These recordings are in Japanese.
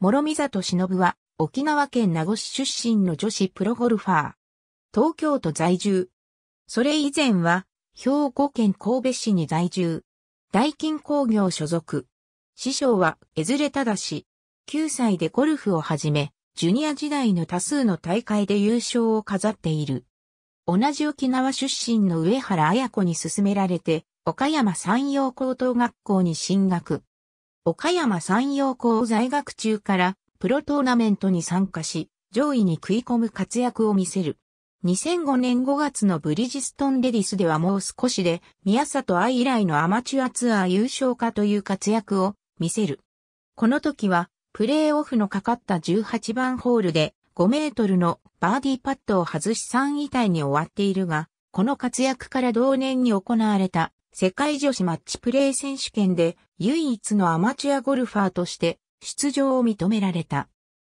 諸見里忍は、沖縄県名護市出身の女子プロゴルファー。東京都在住。それ以前は、兵庫県神戸市に在住。大金工業所属。師匠は、江ずれただし。9歳でゴルフを始め、ジュニア時代の多数の大会で優勝を飾っている。同じ沖縄出身の上原綾子に勧められて、岡山山陽高等学校に進学。岡山山陽高在学中からプロトーナメントに参加し、上位に食い込む活躍を見せる。2005年5月のブリヂストンレディスではもう少しで宮里愛以来のアマチュアツアー優勝かという活躍を見せる。この時はプレーオフのかかった18番ホールで5メートルのバーディーパットを外し3位体に終わっているが、この活躍から同年に行われた世界女子マッチプレー選手権で唯一のアマチュアゴルファーとして出場を認められた。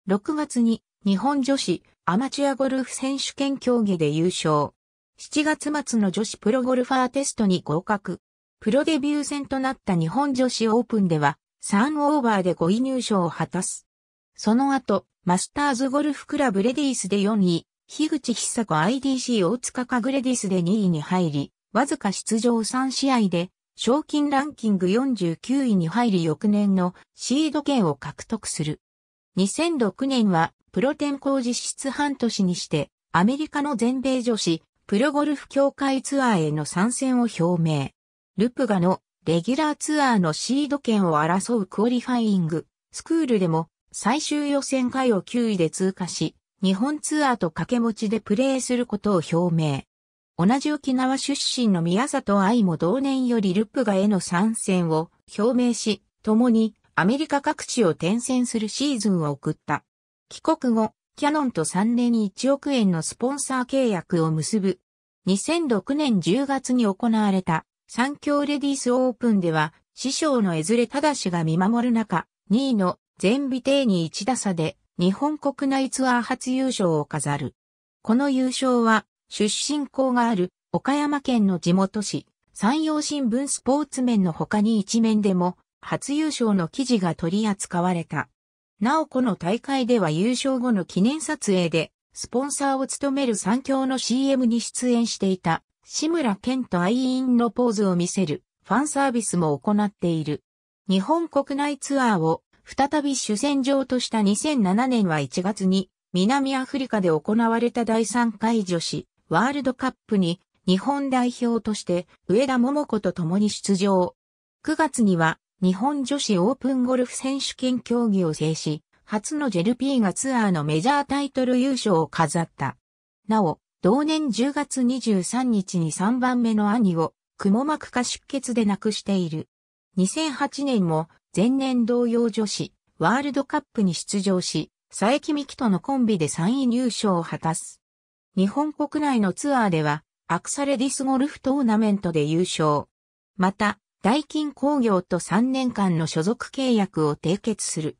6月に日本女子アマチュアゴルフ選手権競技で優勝。7月末の女子プロゴルファーテストに合格。プロデビュー戦となった日本女子オープンでは3オーバーで5位入賞を果たす。その後、マスターズゴルフクラブレディースで4位、樋口久子 IDC 大塚カグレディスで2位に入り、わずか出場3試合で賞金ランキング49位に入り翌年のシード権を獲得する。2006年はプロ転向実質半年にしてアメリカの全米女子プロゴルフ協会ツアーへの参戦を表明。ルプガのレギュラーツアーのシード権を争うクオリファイングスクールでも最終予選会を9位で通過し、日本ツアーと掛け持ちでプレーすることを表明。同じ沖縄出身の宮里愛も同年よりルップガへの参戦を表明し、共にアメリカ各地を転戦するシーズンを送った。帰国後、キャノンと3年に1億円のスポンサー契約を結ぶ。2006年10月に行われた三強レディースオープンでは、師匠の江連忠が見守る中、2位の全美帝に1打差で日本国内ツアー初優勝を飾る。この優勝は出身校がある岡山県の地元紙、山陽新聞スポーツ面の他に一面でも、初優勝の記事が取り扱われた。なおこの大会では優勝後の記念撮影で、スポンサーを務める三協の CM に出演していた、志村健と愛員のポーズを見せる、ファンサービスも行っている。日本国内ツアーを、再び主戦場とした2007年は1月に、南アフリカで行われた第3回女子ワールドカップに日本代表として上田桃子と共に出場。9月には日本女子オープンゴルフ選手権競技を制し、初のジェルピーがツアーのメジャータイトル優勝を飾った。なお、同年10月23日に3番目の兄を、雲幕膜下出血で亡くしている。2008年も、前年同様女子、ワールドカップに出場し、佐伯美希とのコンビで3位入賞を果たす。日本国内のツアーでは、アクサレディスゴルフトーナメントで優勝。また、大金工業と3年間の所属契約を締結する。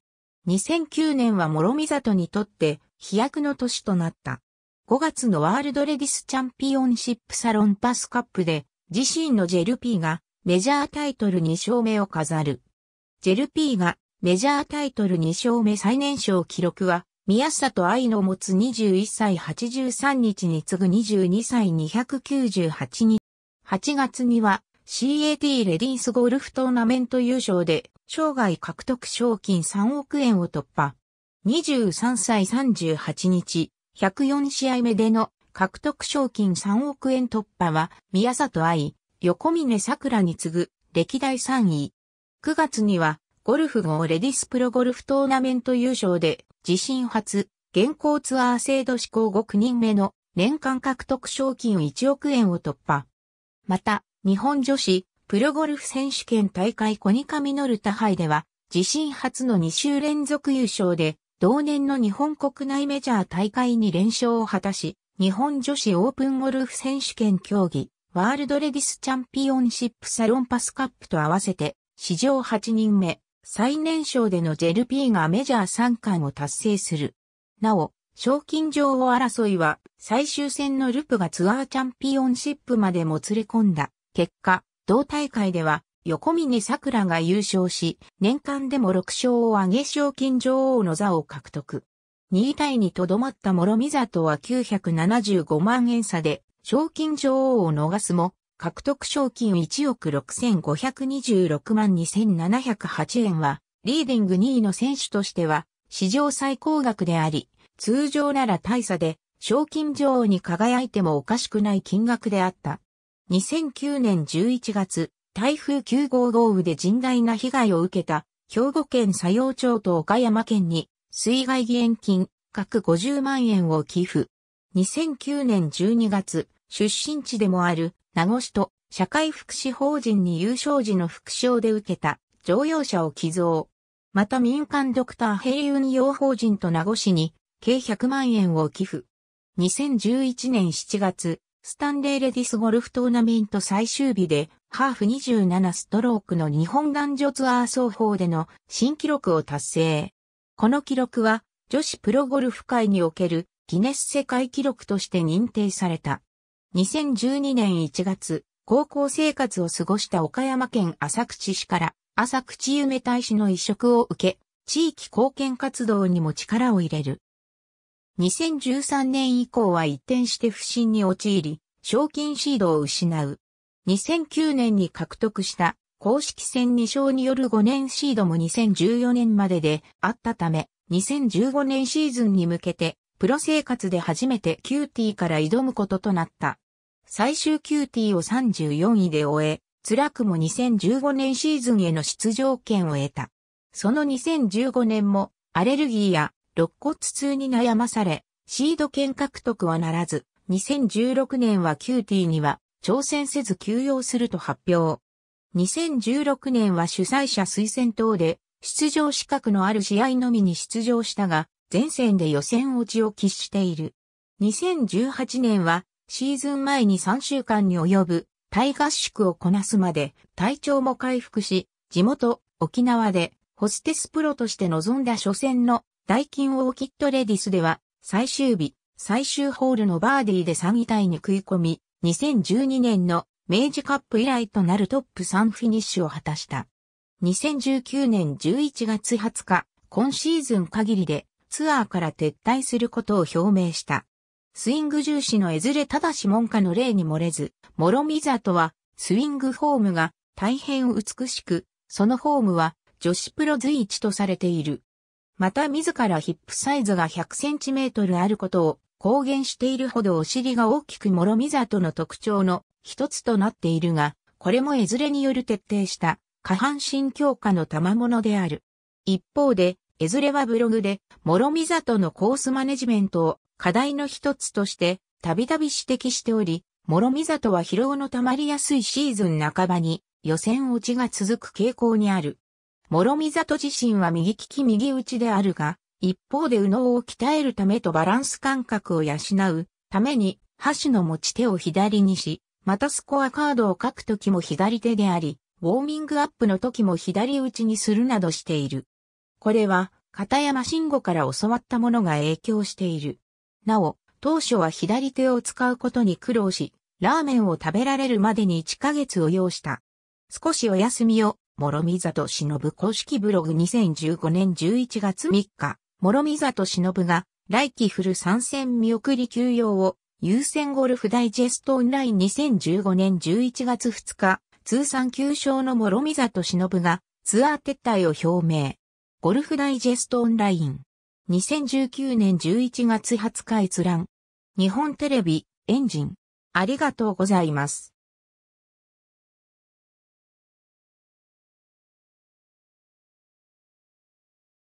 2009年は諸見里にとって飛躍の年となった。5月のワールドレディスチャンピオンシップサロンパスカップで自身のジェルピーがメジャータイトル2勝目を飾る。ジェルピーがメジャータイトル2勝目最年少記録は宮里愛の持つ21歳83日に次ぐ22歳298日。8月には CAT レディースゴルフトーナメント優勝で生涯獲得賞金3億円を突破。23歳38日、104試合目での獲得賞金3億円突破は宮里愛、横峯桜に次ぐ歴代3位。9月にはゴルフ号レディスプロゴルフトーナメント優勝で自身初、現行ツアー制度施行後9人目の年間獲得賞金1億円を突破。また、日本女子プロゴルフ選手権大会コニカミノルタ杯では、自身初の2週連続優勝で、同年の日本国内メジャー大会に連勝を果たし、日本女子オープンゴルフ選手権競技、ワールドレディスチャンピオンシップサロンパスカップと合わせて、史上8人目、最年少での JLP がメジャー3冠を達成する。なお、賞金女王争いは最終戦のルプがツアーチャンピオンシップまでもつれ込んだ。結果、同大会では横峯桜が優勝し、年間でも6勝を挙げ賞金女王の座を獲得。2位タイにとどまった諸見里は975万円差で賞金女王を逃すも、獲得賞金1億6526万2708円は、リーディング2位の選手としては、史上最高額であり、通常なら大差で、賞金女王に輝いてもおかしくない金額であった。2009年11月、台風9号豪雨で甚大な被害を受けた、兵庫県佐用町と岡山県に、水害義援金、各50万円を寄付。2009年12月、出身地でもある名護市と社会福祉法人に優勝時の副賞で受けた乗用車を寄贈。また民間ドクターヘイ運用法人と名護市に計100万円を寄付。2011年7月、スタンレーレディスゴルフトーナメント最終日で、ハーフ27ストロークの日本男女ツアー双方での新記録を達成。この記録は女子プロゴルフ界におけるギネス世界記録として認定された。2012年1月、高校生活を過ごした岡山県浅口市から、浅口夢大使の移植を受け、地域貢献活動にも力を入れる。2013年以降は一転して不振に陥り、賞金シードを失う。2009年に獲得した公式戦2勝による5年シードも2014年までであったため、2015年シーズンに向けてプロ生活で初めて qt から挑むこととなった。最終 qt を34位で終え、辛くも2015年シーズンへの出場権を得た。その2015年もアレルギーや肋骨痛に悩まされ、シード権獲得はならず、2016年は qt には挑戦せず休養すると発表。2016年は主催者推薦等で出場資格のある試合のみに出場したが、前線で予選落ちを喫している。2018年はシーズン前に3週間に及ぶ大合宿をこなすまで体調も回復し、地元沖縄でホステスプロとして臨んだ初戦の大金オーキッドレディスでは最終日、最終ホールのバーディーで3位タイに食い込み、2012年の明治カップ以来となるトップ3フィニッシュを果たした。2019年11月20日、今シーズン限りでツアーから撤退することを表明した。スイング重視の江連し、門下の例に漏れず、諸見里はスイングフォームが大変美しく、そのフォームは女子プロ随一とされている。また自らヒップサイズが100センチメートルあることを公言しているほどお尻が大きく諸見里の特徴の一つとなっているが、これも江連による徹底した下半身強化の賜物である。一方で、いずれはブログで、諸見里のコースマネジメントを課題の一つとして、たびたび指摘しており、諸見里は疲労の溜まりやすいシーズン半ばに予選落ちが続く傾向にある。諸見里自身は右利き右打ちであるが、一方で右脳を鍛えるためとバランス感覚を養うために、箸の持ち手を左にし、またスコアカードを書くときも左手であり、ウォーミングアップの時も左打ちにするなどしている。これは、片山慎吾から教わったものが影響している。なお、当初は左手を使うことに苦労し、ラーメンを食べられるまでに1ヶ月を要した。少しお休みを、諸見里忍公式ブログ2015年11月3日、諸見里忍が、来季フル参戦見送り休養を、優先ゴルフダイジェストオンライン2015年11月2日、通算9勝の諸見里忍が、ツアー撤退を表明。ゴルフダイジェストオンライン。2019年11月20日閲覧。日本テレビ、エンジン。ありがとうございます。